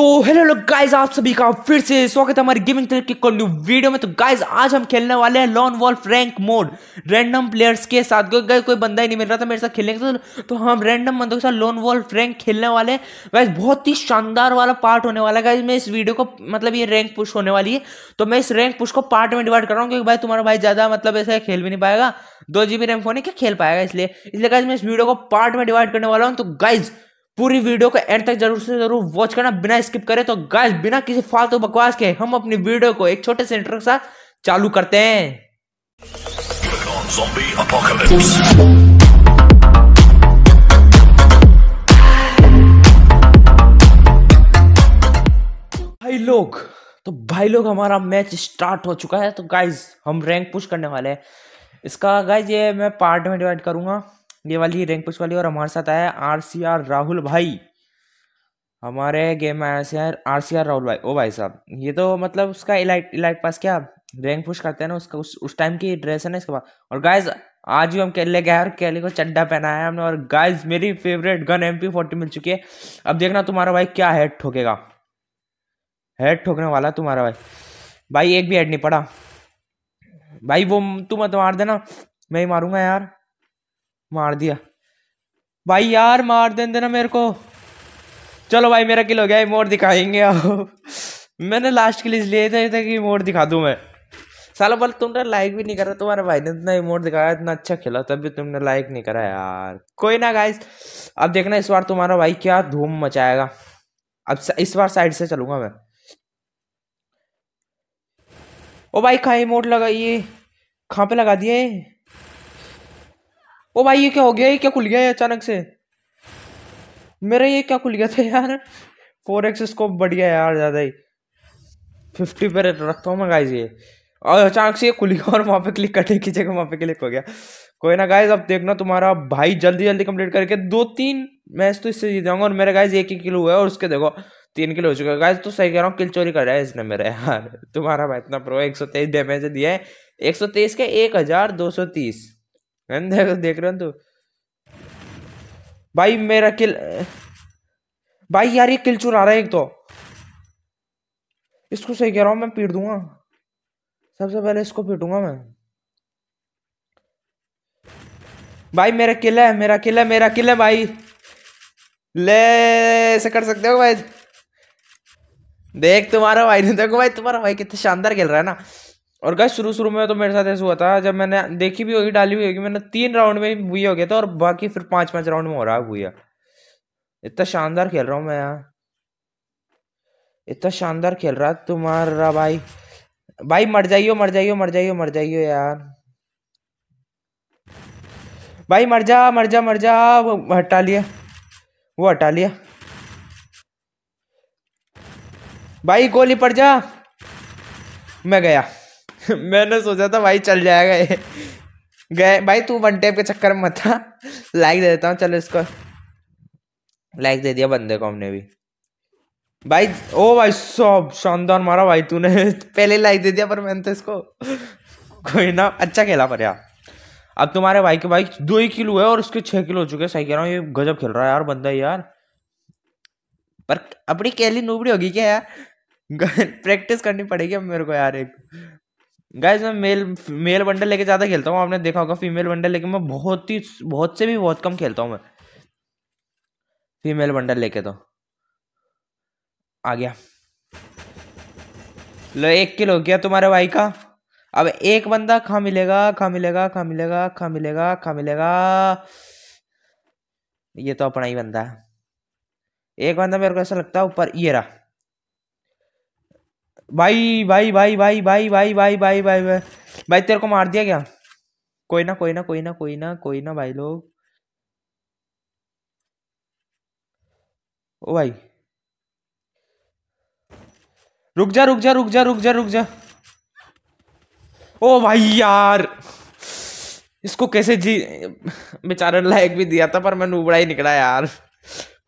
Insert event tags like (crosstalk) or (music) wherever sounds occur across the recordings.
तो हेलो लोग गाइस आप सभी का फिर से स्वागत है हमारे गेमिंग के न्यू वीडियो में तो गाइज आज हम खेलने वाले हैं lone wolf rank mode random players के साथ क्योंकि कोई बंदा ही नहीं मिल रहा था मेरे साथ खेलने के साथ तो, तो हम रैंडम बंदों के साथ लॉन वॉल्फ रैंक खेलने वाले हैं गाइज बहुत ही शानदार वाला पार्ट होने वाला है मैं इस वीडियो को मतलब ये रैंक पुश होने वाली है तो मैं इस रैंक पुश को पार्ट में डिवाइड कर रहा हूँ क्योंकि भाई तुम्हारा भाई ज़्यादा मतलब ऐसा खेल भी नहीं पाएगा दो जी बी रैम फोन है क्या खेल पाएगा इसलिए इसलिए गाइज मैं इस वीडियो को पार्ट में डिवाइड करने वाला हूँ तो गाइज़ पूरी वीडियो को एंड तक जरूर से जरूर वॉच करना बिना स्किप करे तो गाइस बिना किसी फालतू तो बकवास के हम अपनी वीडियो को एक छोटे से इंटर के साथ चालू करते हैं भाई लोग तो भाई लोग हमारा मैच स्टार्ट हो चुका है तो गाइज हम रैंक पुश करने वाले हैं इसका गाइज ये मैं पार्ट में डिवाइड करूंगा ये वाली रैंक पुश वाली और हमारे साथ आया आर सी आर राहुल भाई हमारे गेम में आया से आर सी आर राहुल भाई ओ भाई साहब ये तो मतलब उसका इलाइट इलाइट पास क्या रैंक पुश करते हैं ना उसका उस उस टाइम की ड्रेस है ना इसके बाद और गाइज आज ही हम केले गए और केले को चड्डा पहनाया है हमने और गाइज मेरी favourite gun M P forty मिल चुकी है अब देखना तुम्हारा भाई क्या हेड ठोकेगा हेड ठोकने वाला तुम्हारा भाई भाई एक भी हेड नहीं पड़ा भाई वो तू मत मार देना मैं ही मारूंगा यार मार दिया भाई यार मार दे देना मेरे को चलो भाई मेरा किल हो गया इमोट दिखाएंगे आप मैंने लास्ट किल इसलिए था कि इमोट दिखा दूं मैं सालो बोल तुमने लाइक तो भी नहीं करा तुम्हारे भाई ने इतना इमोट दिखाया इतना अच्छा खेला तब भी तुमने लाइक नहीं करा यार कोई ना गाइस अब देखना इस बार तुम्हारा भाई क्या धूम मचाएगा अब इस बार साइड से चलूंगा मैं ओ भाई कहा इमोट लगा ये कहाँ पे लगा दिए ओ भाई ये क्या हो गया ये क्या खुल गया है अचानक से मेरा ये क्या खुल गया था यार फोर एक्स इसको बढ़िया यार ज़्यादा ही फिफ्टी पे रखता हूँ मैं गाइज ये और अचानक से ये खुल गया और वहाँ पे क्लिक करने की जगह वहाँ पे क्लिक हो गया कोई ना गाइज अब देखना तुम्हारा भाई जल्दी जल्दी कंप्लीट करके दो तीन मैच तो इससे जीत जाऊंगा और मेरा गाइज एक ही किलो हुआ है और उसके देखो तीन किलो हो चुका है गाइज तो सही कह रहा हूँ किल चोरी कर रहा है इसने मेरा यार तुम्हारा भाई इतना प्रो एक सौ तेईस डैमेज दिया है एक सौ तेईस के एक हजार दो सौ तीस देख रहे हो तो। भाई मेरा किल भाई यार ये किल चुरा रहा है एक तो इसको सही कह रहा हूँ मैं पीट दूंगा सबसे पहले इसको पीटूंगा मैं भाई मेरा किल है मेरा किल है मेरा किल है भाई ले ऐसे कर सकते हो भाई देख तुम्हारा भाई नहीं देखो भाई तुम्हारा भाई कितना शानदार खेल रहा है ना और गैस शुरू शुरू में तो मेरे साथ ऐसा हुआ था जब मैंने देखी भी होगी डाली भी होगी मैंने तीन राउंड में बुआ हो गया था और बाकी फिर पांच पांच राउंड में हो रहा है भूया इतना शानदार खेल रहा हूँ मैं यहाँ इतना शानदार खेल रहा तुम्हारा भाई भाई मर जाइयो मर जाइयो मर जाइयो मर जाइयो यार भाई मर जा मर जा मर जा वो हटा लिया वो हटा लिया भाई गोली पड़ जा मैं गया (laughs) मैंने सोचा था भाई चल जाएगा ये गए भाई तू वन टैप के चक्कर में मत लाइक दे देता हूँ चलो इसको लाइक दे दिया बंदे को हमने भी भाई ओ भाई सब शानदार मारा भाई तूने (laughs) पहले लाइक दे दिया पर मैंने तो इसको कोई ना अच्छा खेला पर यार अब तुम्हारे भाई के भाई दो ही किलो है और उसके छः किलो हो चुके हैं सही कह रहा हूँ ये गजब खेल रहा है यार बंदा यार पर अपनी कैली नूबड़ी होगी क्या यार प्रैक्टिस (laughs) करनी पड़ेगी अब मेरे को यार एक गाइज मैं मेल मेल बंडल लेके ज़्यादा खेलता हूँ आपने देखा होगा फीमेल बंडल लेके मैं बहुत ही बहुत से भी बहुत कम खेलता हूँ मैं फीमेल वंडर लेके तो आ गया लो एक किलो गया तुम्हारे भाई का अब एक बंदा खा मिलेगा खा मिलेगा खा मिलेगा खा मिलेगा खा मिलेगा ये तो अपना ही बंदा है एक बंदा मेरे को ऐसा लगता है ऊपर ये रहा भाई भाई भाई भाई भाई भाई भाई भाई भाई भाई भाई तेरे को मार दिया क्या कोई ना कोई ना कोई ना कोई ना कोई ना भाई लोग ओ भाई रुक जा रुक जा रुक जा रुक जा रुक जा ओ भाई यार इसको कैसे जी बेचारा लाइक भी दिया था पर मैं उबड़ा ही निकला यार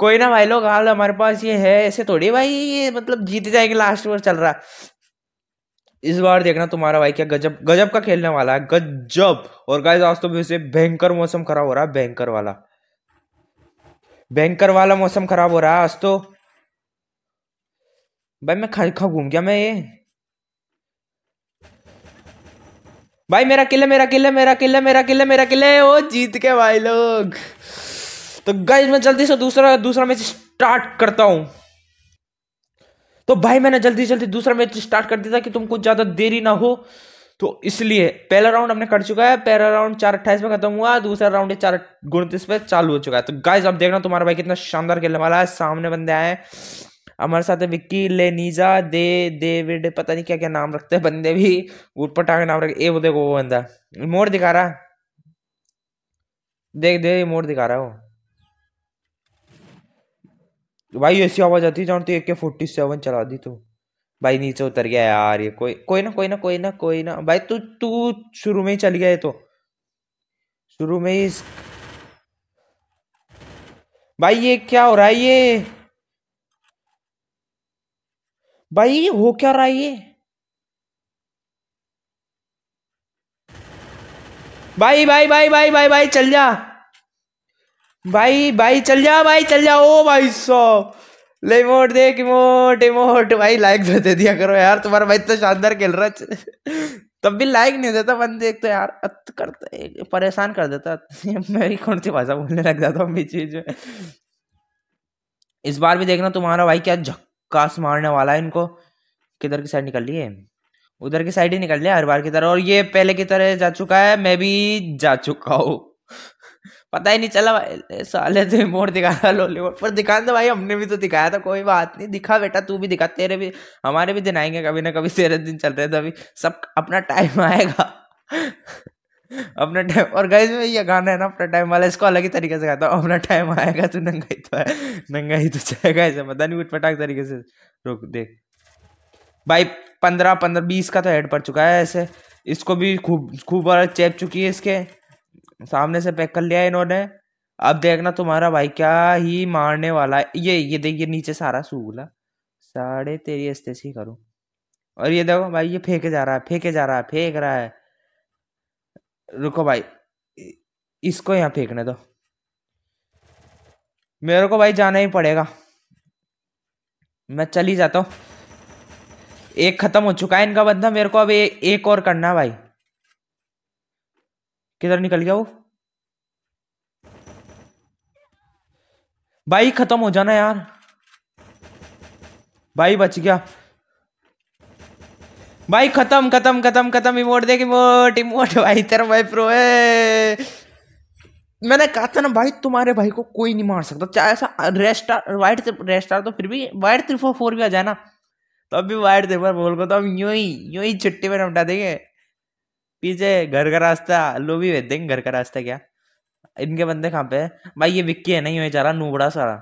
कोई ना भाई लोग हाल हमारे पास ये है ऐसे थोड़ी भाई ये मतलब जीते जाएंगे लास्ट ओवर चल रहा इस बार देखना तुम्हारा भाई क्या गजब गजब का खेलने वाला है गजब और गाइस आज तो उसे भयंकर मौसम खराब हो रहा है भयंकर वाला भयंकर वाला मौसम खराब हो रहा है आज तो भाई मैं खा खा घूम गया मैं ये भाई मेरा किले मेरा किले मेरा किले मेरा किले मेरा किले ओ जीत के भाई लोग तो गाइज मैं जल्दी से दूसरा दूसरा मैच स्टार्ट करता हूँ तो भाई मैंने जल्दी जल्दी दूसरा मैच स्टार्ट कर दिया था कि तुमको ज़्यादा देरी ना हो तो इसलिए पहला राउंड हमने कर चुका है पहला राउंड चार अट्ठाईस में खत्म हुआ दूसरा राउंड चार उनतीस पे चालू हो चुका है तो गाइज अब देखना तुम्हारा भाई कितना शानदार खेलने वाला है सामने बंदे आए हमारे साथ विक्की लेनीजा दे देविड पता नहीं क्या क्या नाम रखते हैं बंदे भी उटपटा के नाम रखे ए वो देखो वो बंदा मोड़ दिखा रहा देख दे मोड़ दिखा रहा है वो भाई ऐसी आवाज आती जान तो ए फोर्टी सेवन चला दी तू तो। भाई नीचे उतर गया यार ये कोई कोई ना कोई ना कोई ना कोई ना भाई तू तू शुरू में ही चल गया ये तो शुरू में ही भाई ये क्या हो रहा है ये भाई हो क्या रहा है ये भाई भाई भाई भाई भाई भाई चल जा भाई भाई चल जा भाई चल जा ओ भाई सो ले देख इमोट इमोट भाई लाइक तो दे दिया करो यार तुम्हारा भाई तो शानदार खेल रहा है तब भी लाइक नहीं देता बंद देख तो यार अत करता परेशान कर देता (laughs) मेरी कौन सी भाषा बोलने लग जाता हूँ बीच बीच में इस बार भी देखना तुम्हारा भाई क्या झक्कास मारने वाला है इनको किधर की साइड निकल लिए उधर की साइड ही निकल लिया हर बार की तरह और ये पहले की तरह जा चुका है मैं भी जा चुका हूँ पता ही नहीं चला साले से मोड़ दिखा रहा लॉलीवुड पर दिखा तो भाई हमने भी तो दिखाया था कोई बात नहीं दिखा बेटा तू भी दिखा तेरे भी हमारे भी दिन आएंगे कभी ना कभी तेरे दिन चल रहे थे अभी सब अपना टाइम आएगा अपना टाइम और गई में ये गाना है ना अपना टाइम वाला इसको अलग ही तरीके से गाता हूँ अपना टाइम आएगा तू तो नंगा ही तो है नंगा ही तो चाहेगा ऐसे पता नहीं उठ पटाख तरीके से रुक देख भाई पंद्रह पंद्रह बीस का तो हेड पड़ चुका है ऐसे इसको भी खूब खूब बार चेप चुकी है इसके सामने से पैक कर लिया इन्होंने अब देखना तुम्हारा भाई क्या ही मारने वाला है ये ये देखिए नीचे सारा सूखला साढ़े तेरी से करो और ये देखो भाई ये फेंके जा रहा है फेंके जा रहा है फेंक रहा है रुको भाई इसको यहाँ फेंकने दो मेरे को भाई जाना ही पड़ेगा मैं चली जाता हूँ एक खत्म हो चुका है इनका बंदा मेरे को अब ए, एक और करना है भाई किधर निकल गया वो भाई खत्म हो जाना यार भाई बच गया भाई खत्म खत्म खत्म खत्म इमोट देख इमोट इमोट भाई तेरा भाई प्रो है मैंने कहा था ना भाई तुम्हारे भाई को कोई नहीं मार सकता चाहे ऐसा रेस्टार वाइट रेस्टार तो फिर भी वाइट थ्री फोर फोर भी आ जाए ना तो अभी वाइट थ्री फोर बोल को तो हम यूं ही यूं ही छुट्टी में निपटा देंगे पीछे घर का रास्ता लो भी भेज देंगे घर का रास्ता क्या इनके बंदे कहाँ पे है भाई ये विक्की है नहीं हो जा रहा नूबड़ा सारा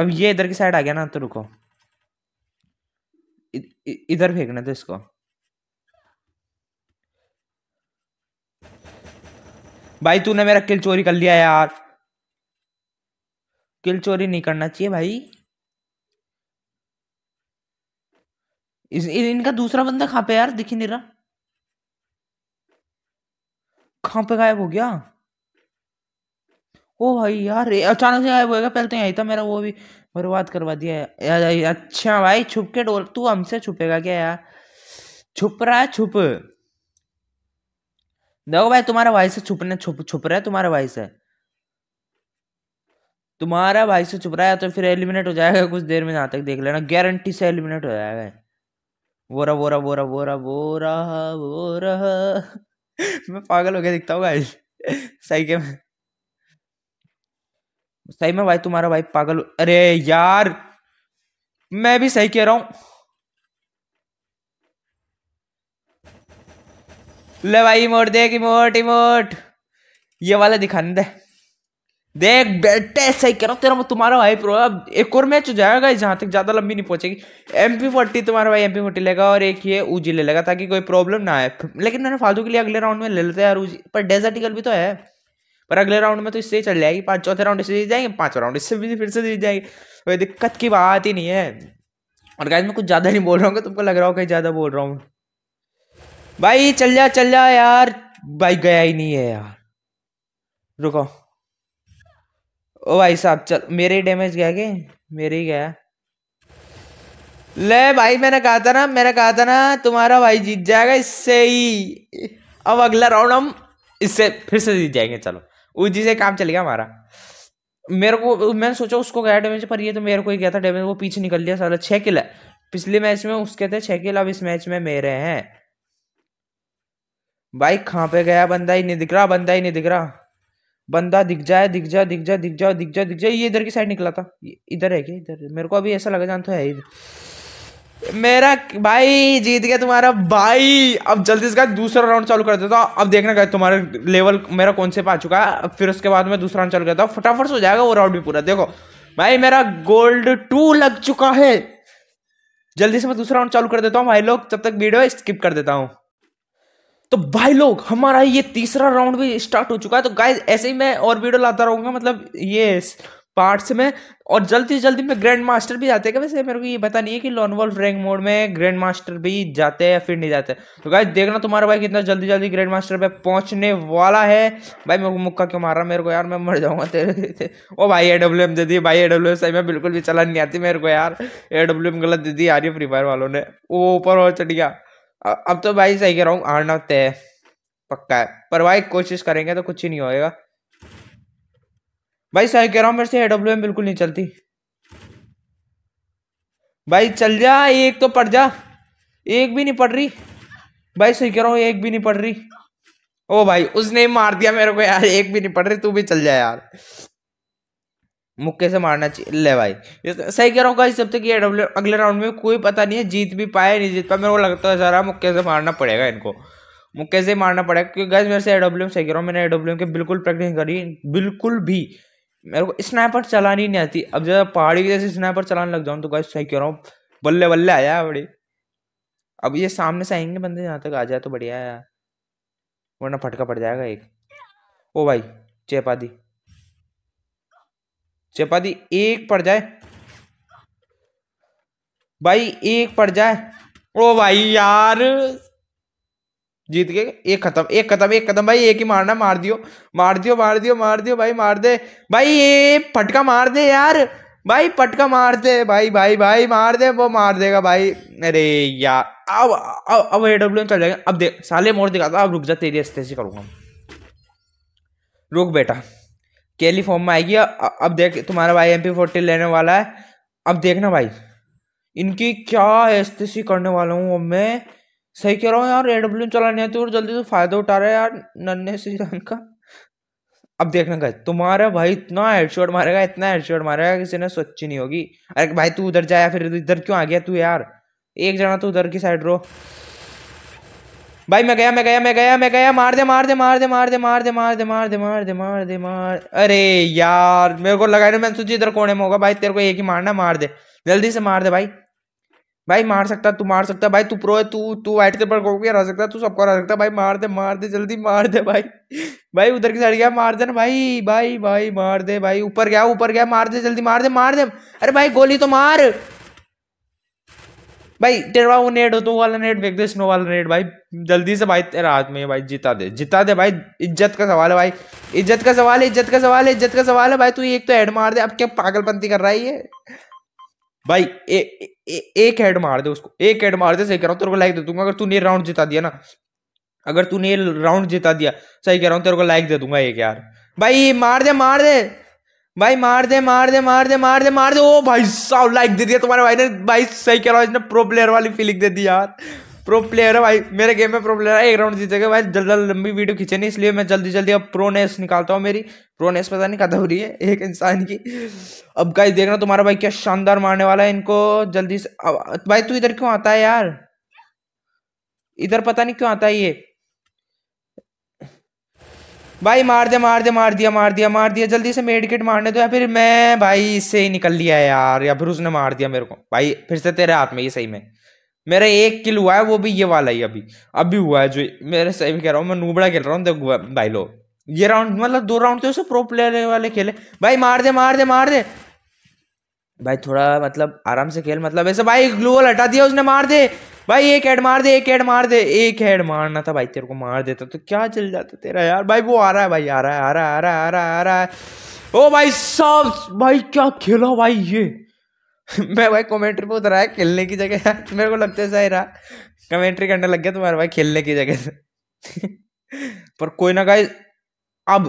अब ये इधर की साइड आ गया ना तो रुको इधर फेंकना तो इसको भाई तूने मेरा किल चोरी कर लिया यार किल चोरी नहीं करना चाहिए भाई इस, इनका दूसरा बंदा खा पे यार दिख ही नहीं रहा कहाँ पे गायब हो गया ओ भाई यार अचानक से गायब हो गया पहले तो यही था मेरा वो भी बर्बाद करवा दिया यार अच्छा भाई छुप के डोल तू हमसे छुपेगा क्या यार छुप रहा है छुप देखो भाई तुम्हारा भाई से छुपने छुप छुप रहा है तुम्हारा भाई से तुम्हारा भाई से छुप रहा है तो फिर एलिमिनेट हो जाएगा कुछ देर में यहाँ तक देख लेना गारंटी से एलिमिनेट हो जाएगा वोरा वोरा वोरा वोरा वोरा वोरा मैं पागल हो गया दिखता हूँ गाइस सही के सही में भाई तुम्हारा भाई पागल अरे यार मैं भी सही कह रहा हूं ले भाई दे देख मोट इमोट ये वाला दिखाने दे देख बेटे ऐसा ही कह रहा हूँ तेरा तुम्हारा भाई प्रो अब एक और मैच हो जाएगा जहाँ तक ज़्यादा लंबी नहीं पहुंचेगी एम पी फोर्टी तुम्हारा भाई एम पी फोर्टी लेगा और एक ये ऊजी ले लेगा ताकि कोई प्रॉब्लम ना आए लेकिन मैंने फालतू के लिए अगले राउंड में ले लेते हैं यार ऊजी पर डेजर्टिकल भी तो है पर अगले राउंड में तो इससे ही चल जाएगी पाँच चौथे राउंड इससे जीत जाएंगे पाँचवा राउंड इससे भी फिर से जीत जाएंगे कोई दिक्कत की बात ही नहीं है और गाइज मैं कुछ ज़्यादा नहीं बोल रहा हूँ तुमको लग रहा हो कहीं ज़्यादा बोल रहा हूँ भाई चल जा चल जा यार भाई गया ही नहीं है यार रुको ओ भाई साहब चल मेरे ही डैमेज गया कि मेरे ही गया ले भाई मैंने कहा था ना मैंने कहा था ना तुम्हारा भाई जीत जाएगा इससे ही अब अगला राउंड हम इससे फिर से जीत जाएंगे चलो उजी से काम चल गया हमारा मेरे को मैंने सोचा उसको गया डैमेज पर ये तो मेरे को ही गया था डैमेज वो पीछे निकल दिया सारा छः किल पिछले मैच में उसके थे छः किल अब इस मैच में मेरे हैं भाई कहाँ पे गया बंदा ही नहीं दिख रहा बंदा ही नहीं दिख रहा बंदा दिख जाए दिख जाए दिख जाए दिख जाओ दिख जाए दिख जाए ये इधर की साइड निकला था इधर है क्या इधर मेरे को अभी ऐसा लगा जान तो है इधर मेरा भाई जीत गया तुम्हारा भाई अब जल्दी से दूसरा राउंड चालू कर देता हूँ अब देखना क्या तुम्हारा लेवल मेरा कौन से पा चुका है फिर उसके बाद मैं दूसरा राउंड चालू करता हूँ फटाफट से हो जाएगा वो राउंड भी पूरा देखो भाई मेरा गोल्ड टू लग चुका है जल्दी से मैं दूसरा राउंड चालू कर देता हूँ भाई लोग तब तक वीडियो स्किप कर देता हूँ तो भाई लोग हमारा ये तीसरा राउंड भी स्टार्ट हो चुका है तो गाइज ऐसे ही मैं और वीडियो लाता रहूंगा मतलब ये पार्ट्स में और जल्दी से जल्दी में ग्रैंड मास्टर भी जाते हैं वैसे मेरे को ये पता नहीं है कि लॉन लॉनवॉल्फ रैंक मोड में ग्रैंड मास्टर भी जाते हैं या फिर नहीं जाते तो गाइज देखना तुम्हारा भाई कितना जल्दी जल्दी ग्रैंड मास्टर पे पहुंचने वाला है भाई मेरे को मुक्का क्यों मार रहा मेरे को यार मैं मर जाऊंगा तेरे थे ओ भाई ए डब्ल्यू एम दे दी भाई ए डब्ल्यू एम सही में बिल्कुल भी चला नहीं आती मेरे को यार ए डब्ल्यू एम गलत दे दी यार फ्री फायर वालों ने वो ऊपर और चढ़ गया अब तो भाई सही कह रहा हूँ नौ तय पक्का है पर भाई कोशिश करेंगे तो कुछ ही नहीं होएगा भाई सही कह रहा हूँ मेरे से एडब्ल्यू बिल्कुल नहीं चलती भाई चल जा एक तो पड़ जा एक भी नहीं पड़ रही भाई सही कह रहा हूँ एक भी नहीं पड़ रही ओ भाई उसने मार दिया मेरे को यार एक भी नहीं पड़ रही तू भी चल जा यार मुक्के से मारना चाहिए ले भाई तो सही कह रहा हूँ तक हफ्ते की अगले राउंड में कोई पता नहीं है जीत भी पाए नहीं जीत पाए मेरे को लगता है सारा मुक्के से मारना पड़ेगा इनको मुक्के से मारना पड़ेगा क्योंकि गाइस मेरे से एडब्ल्यू सही कह रहा हूँ मैंने एडब्ल्यू के बिल्कुल प्रैक्टिस करी बिल्कुल भी मेरे को स्नाइपर चलानी नहीं आती अब जब पहाड़ी की जैसे स्नाइपर चलाने लग जाऊँ तो गैस सही कह रहा हूँ बल्ले बल्ले आया बड़ी अब ये सामने से आएंगे बंदे यहाँ तक आ जाए तो बढ़िया है वरना फटका पड़ जाएगा एक ओ भाई चेपा दी चपाती एक पड़ जाए भाई एक पड़ जाए ओ भाई यार जीत के एक खत्म एक खत्म एक खत्म भाई एक ही मारना मार दियो मार दियो मार दियो मार दियो भाई मार दे भाई ये फटका मार दे यार भाई पटका मार दे भाई भाई भाई मार दे वो मार देगा भाई अरे यार अब अब अब ए डब्ल्यू चल जाएगा अब देख साले मोड़ दिखाता अब रुक जा तेरी ऐसे करूँगा रुक बेटा केली फॉर्म में आएगी अब देख तुम्हारा भाई एम पी लेने वाला है अब देखना भाई इनकी क्या एस्थिसी करने वाला हूँ अब मैं सही कह रहा हूँ यार एडब्ल्यू चलाने आती तो और जल्दी से तो फ़ायदा उठा रहा है यार नन्हे श्री राम का अब देखना गए तुम्हारा भाई इतना हेडशॉट मारेगा इतना हेडशॉट मारेगा किसी ने सोची नहीं होगी अरे भाई तू उधर जाया फिर इधर क्यों आ गया तू यार एक जना तो उधर की साइड रो भाई मैं गया मैं गया मैं गया मैं गया मार दे मार दे मार दे मार दे मार दे मार दे मार दे मार दे मार दे मार अरे यार मेरे को लगा मैंने सोची इधर कोने में होगा भाई तेरे को एक ही मारना मार दे जल्दी से मार दे भाई भाई मार सकता तू मार सकता भाई तू प्रो है तू तू वाइट के पर गोगे हरा सकता तू सबको हरा सकता भाई मार दे मार दे जल्दी मार दे भाई भाई उधर की साइड गया मार दे ना भाई भाई भाई मार दे भाई ऊपर गया ऊपर गया मार दे जल्दी मार दे मार दे अरे भाई गोली तो मार भाई तेरा वो नेट हो तो वाला नेट फेंक दे स्नो वाला नेट भाई जल्दी से भाई तेरा हाथ में भाई जिता दे जिता दे भाई इज्जत का सवाल है भाई इज्जत का सवाल है इज्जत का सवाल है इज्जत का सवाल है भाई तू एक तो हेड मार दे अब क्या पागलपंती कर रहा है ये भाई ए, ए, ए, एक हेड मार दे उसको एक हेड मार दे सही कर रहा हूँ तेरे को लाइक दे दूंगा अगर तूने राउंड जिता दिया ना अगर तूने राउंड जिता दिया सही कह रहा हूँ तेरे को लाइक दे दूंगा एक यार भाई मार दे मार दे भाई मार दे मार दे मार दे मार दे मार दे ओ भाई साहब लाइक दे दिया तुम्हारे भाई ने भाई सही कह रहा हूँ इसने प्रो प्लेयर वाली फीलिंग दे दी यार प्रो प्लेयर है भाई मेरे गेम में प्रो प्लेयर है एक राउंड जीतेगा भाई जल्द जल्द लंबी वीडियो खींचे नहीं इसलिए मैं जल्दी जल्दी अब प्रो नेस निकालता हूँ मेरी प्रो नेस पता नहीं कदम हो रही है एक इंसान की अब गाइस देखना तुम्हारा भाई क्या शानदार मारने वाला है इनको जल्दी से भाई तू इधर क्यों आता है यार इधर पता नहीं क्यों आता है ये भाई मार दिया मार दिया मार दिया मार दिया मार दिया जल्दी से मेडिकेट मारने दो या फिर मैं भाई इससे ही निकल लिया यार या फिर उसने मार दिया मेरे को भाई फिर से तेरे हाथ में ये सही में मेरा एक किल हुआ है वो भी ये वाला ही अभी अभी हुआ है जो मेरे सही कह रहा हूँ मैं नूबड़ा खेल रहा हूँ देखो भाई लो ये राउंड मतलब दो राउंड तो प्रो प्लेयर वाले खेले भाई मार दे मार दे मार दे भाई थोड़ा मतलब आराम से खेल मतलब ऐसे भाई ग्लू हटा दिया उसने मार दे भाई एक हेड मार दे एक हेड मार दे एक हेड मारना था भाई तेरे को मार देता तो क्या चल जाता तेरा यार भाई वो आ रहा है भाई आ रहा है आ रहा है आ रहा है आ रहा है आ रहा है ओ भाई साहब भाई क्या खेला भाई ये (laughs) मैं भाई कमेंट्री पे उतरा है खेलने की जगह (laughs) मेरे को लगता है सही रहा कमेंट्री करने लग गया तुम्हारे भाई खेलने की जगह से (laughs) पर कोई ना गाइस अब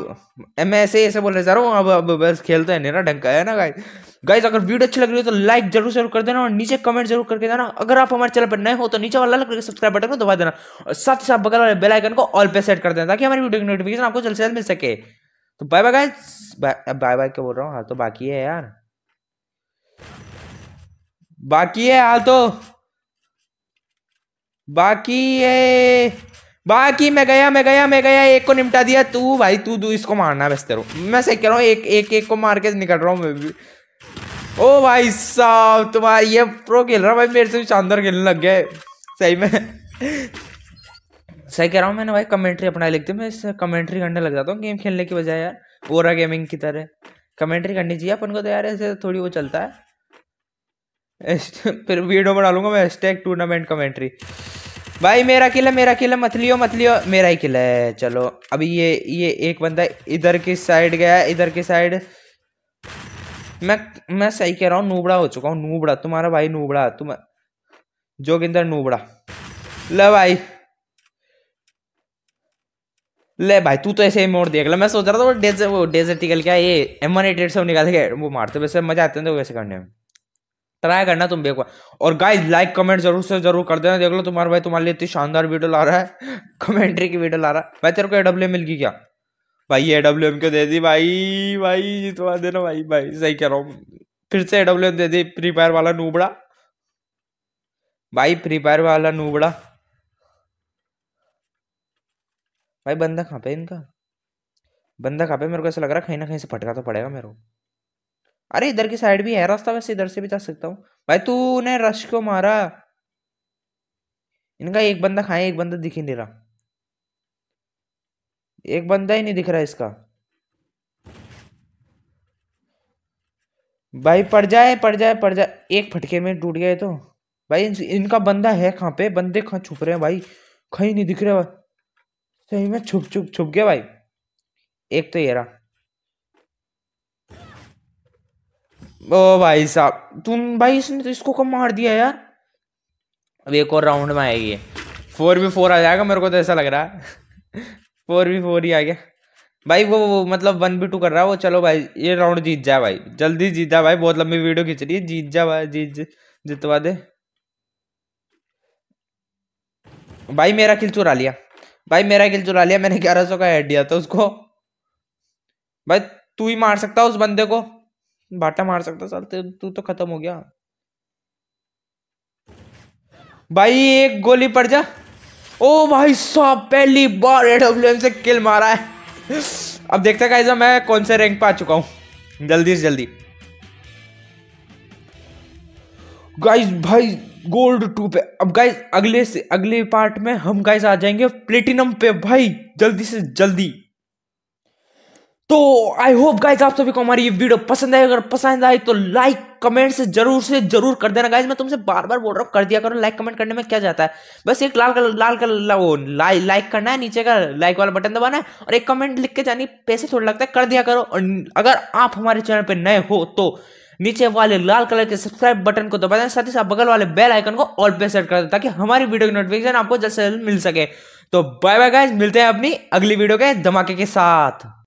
मैं ऐसे ऐसे बोल रहे जा रहा हूँ अब अब बस खेलते हैं ना ढंग का है ना गाइस गाइज अगर वीडियो अच्छी लग रही हो तो लाइक जरूर जरूर कर देना और नीचे कमेंट जरूर करके देना अगर आप हमारे चैनल पर नए हो तो नीचे वाला लाल करके सब्सक्राइब बटन को दबा देना और साथ ही साथ बगल वाले बेल आइकन को ऑल पे सेट कर देना ताकि हमारी वीडियो की नोटिफिकेशन आपको जल्द से जल्द मिल सके तो bye bye guys bye bye क्या बोल रहा हूँ हाल तो बाकी है यार बाकी है हाल तो बाकी है बाकी मैं गया मैं गया मैं गया एक को निपटा दिया तू भाई तू तू इसको मारना बेस्तर रहो मैं सही कह रहा हूँ एक एक एक को मार के निकल रहा हूँ मैं भी ओ भाई साहब तुम्हारा ये प्रो खेल रहा भाई मेरे से भी शानदार खेलने लग गए सही में सही कह रहा हूँ मैंने भाई कमेंट्री अपना लिखते मैं इससे कमेंट्री करने लग जाता हूँ गेम खेलने की बजाय यार ओरा गेमिंग की तरह कमेंट्री करनी चाहिए अपन को तो यार ऐसे थोड़ी वो चलता है फिर वीडियो बना लूंगा मैं हैशटैग टूर्नामेंट कमेंट्री भाई मेरा किला मेरा किला मतलियो मतलियो मेरा ही किला है चलो अभी ये ये एक बंदा इधर की साइड गया इधर की साइड मैं मैं सही कह रहा हूँ नूबड़ा हो चुका हूँ नूबड़ा तुम्हारा भाई नूबड़ा तुम जोगिंदर नूबड़ा ले भाई ले भाई तू तो ऐसे ही मोड़ देख ले मैं सोच रहा था वो डेज वो डेजर्टिकल क्या ये एम वन एटेड से निकाल के वो मारते वैसे मजा आते हैं वैसे करने में ट्राई करना तुम बेकवा और गाइस लाइक कमेंट जरूर से जरूर कर देना देख लो तुम्हारे भाई तुम्हारे लिए इतनी शानदार वीडियो ला रहा है कमेंट्री (laughs) की वीडियो ला रहा है भाई तेरे को एडब्ल्यू मिल गई क्या भाई ए डब्ल्यू एम को दे दी भाई भाई जितवा तो देना भाई भाई सही कह रहा हूँ फिर से ए डब्ल्यू एम दे दी फ्री फायर वाला नूबड़ा भाई फ्री फायर वाला नूबड़ा भाई बंदा कहाँ पे इनका बंदा कहाँ पे मेरे को ऐसा लग रहा है कहीं ना कहीं से फटका तो पड़ेगा मेरे को अरे इधर की साइड भी है रास्ता वैसे इधर से भी जा सकता हूँ भाई तू ने रश को मारा इनका एक बंदा खाए एक बंदा दिख ही नहीं रहा एक बंदा ही नहीं दिख रहा इसका भाई पड़ जाए पड़ जाए पड़ जाए एक फटके में टूट गए तो भाई इन, इनका बंदा है कहाँ पे बंदे कहाँ छुप रहे हैं भाई कहीं नहीं दिख रहे सही में छुप छुप छुप गया भाई एक तो ये रहा ओ भाई साहब तुम भाई इसने तो इसको कब मार दिया यार अब एक और राउंड में आएगी फोर भी फोर आ जाएगा मेरे को तो ऐसा लग रहा है फोर भी फोर ही आ गया भाई वो, वो मतलब वन बी टू कर रहा है वो चलो भाई ये राउंड जीत जा भाई जल्दी जीत जा भाई बहुत लंबी वीडियो खींच रही है जीत जा भाई जीत जितवा दे भाई मेरा किल चुरा लिया भाई मेरा किल चुरा लिया मैंने ग्यारह सौ का हेड दिया था उसको भाई तू ही मार सकता उस बंदे को बाटा मार सकता साल तू तो खत्म हो गया भाई एक गोली पड़ जा ओ भाई साहब पहली बार एडब्ल्यू से किल मारा है अब देखते हैं मैं कौन से रैंक पे आ चुका हूं जल्दी से जल्दी गाइस भाई गोल्ड टू पे अब गाइस अगले से अगले पार्ट में हम गाइस आ जाएंगे प्लेटिनम पे भाई जल्दी से जल्दी तो आई होप गाइज आप सभी को हमारी ये वीडियो पसंद आए अगर पसंद आए तो लाइक कमेंट से जरूर से जरूर कर देना गाइज मैं तुमसे बार बार बोल रहा हूँ कर दिया करो लाइक कमेंट करने में क्या जाता है बस एक लाल कलर लाल कलर वो लाई लाइक करना है नीचे का लाइक वाला बटन दबाना है और एक कमेंट लिख के जानी पैसे थोड़ा लगता है कर दिया करो और अगर आप हमारे चैनल पर नए हो तो नीचे वाले लाल कलर के सब्सक्राइब बटन को दबा देना साथ ही साथ बगल वाले बेल आइकन को ऑल पे सेट कर दें ताकि हमारी वीडियो की नोटिफिकेशन आपको जल्द से जल्द मिल सके तो बाय बाय गाइज मिलते हैं अपनी अगली वीडियो के धमाके के साथ